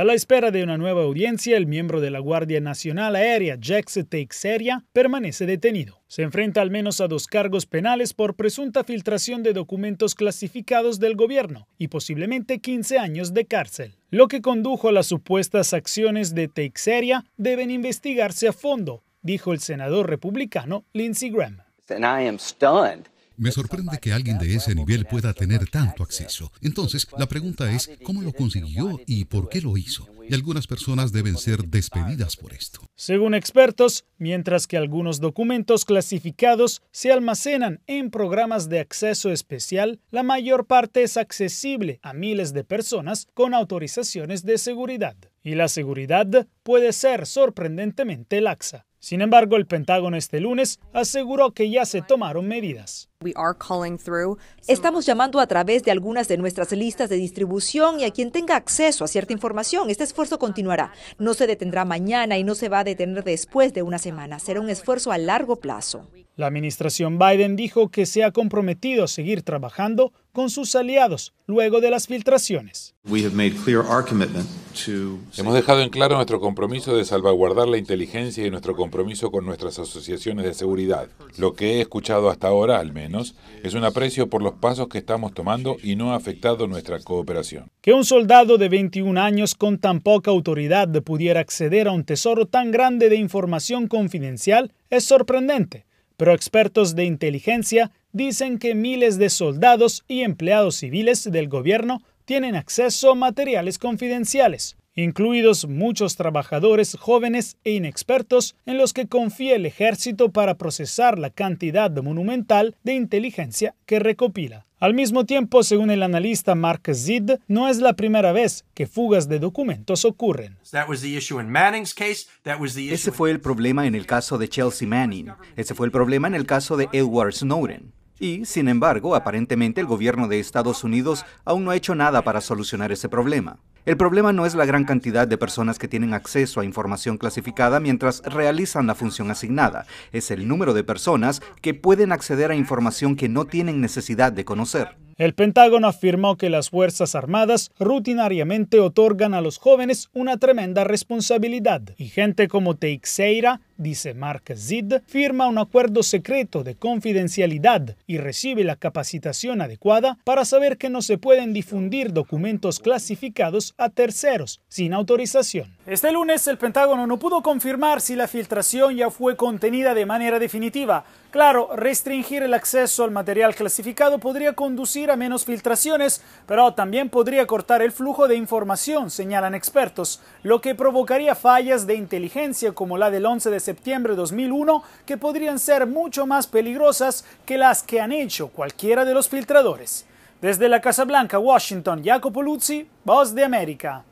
A la espera de una nueva audiencia, el miembro de la Guardia Nacional Aérea, Jax Teixeira, permanece detenido. Se enfrenta al menos a dos cargos penales por presunta filtración de documentos clasificados del gobierno y posiblemente 15 años de cárcel. Lo que condujo a las supuestas acciones de Teixeira deben investigarse a fondo, dijo el senador republicano Lindsey Graham. Me sorprende que alguien de ese nivel pueda tener tanto acceso. Entonces, la pregunta es, ¿cómo lo consiguió y por qué lo hizo? Y algunas personas deben ser despedidas por esto. Según expertos, mientras que algunos documentos clasificados se almacenan en programas de acceso especial, la mayor parte es accesible a miles de personas con autorizaciones de seguridad. Y la seguridad puede ser sorprendentemente laxa. Sin embargo, el Pentágono este lunes aseguró que ya se tomaron medidas. Estamos llamando a través de algunas de nuestras listas de distribución y a quien tenga acceso a cierta información. Este esfuerzo continuará. No se detendrá mañana y no se va a detener después de una semana. Será un esfuerzo a largo plazo. La administración Biden dijo que se ha comprometido a seguir trabajando con sus aliados luego de las filtraciones. Hemos dejado en claro nuestro compromiso de salvaguardar la inteligencia y nuestro compromiso con nuestras asociaciones de seguridad. Lo que he escuchado hasta ahora, al menos, es un aprecio por los pasos que estamos tomando y no ha afectado nuestra cooperación. Que un soldado de 21 años con tan poca autoridad pudiera acceder a un tesoro tan grande de información confidencial es sorprendente, pero expertos de inteligencia dicen que miles de soldados y empleados civiles del gobierno tienen acceso a materiales confidenciales, incluidos muchos trabajadores jóvenes e inexpertos en los que confía el ejército para procesar la cantidad monumental de inteligencia que recopila. Al mismo tiempo, según el analista Mark Zid, no es la primera vez que fugas de documentos ocurren. Ese fue el problema en el caso de Chelsea Manning. Ese fue el problema en el caso de Edward Snowden. Y, sin embargo, aparentemente el gobierno de Estados Unidos aún no ha hecho nada para solucionar ese problema. El problema no es la gran cantidad de personas que tienen acceso a información clasificada mientras realizan la función asignada, es el número de personas que pueden acceder a información que no tienen necesidad de conocer. El Pentágono afirmó que las Fuerzas Armadas rutinariamente otorgan a los jóvenes una tremenda responsabilidad y gente como Teixeira dice Mark Zid, firma un acuerdo secreto de confidencialidad y recibe la capacitación adecuada para saber que no se pueden difundir documentos clasificados a terceros sin autorización. Este lunes el Pentágono no pudo confirmar si la filtración ya fue contenida de manera definitiva. Claro, restringir el acceso al material clasificado podría conducir a menos filtraciones, pero también podría cortar el flujo de información, señalan expertos, lo que provocaría fallas de inteligencia como la del 11 de septiembre septiembre 2001 que podrían ser mucho más peligrosas que las que han hecho cualquiera de los filtradores. Desde la Casa Blanca, Washington, Jacopo Luzzi, Voz de América.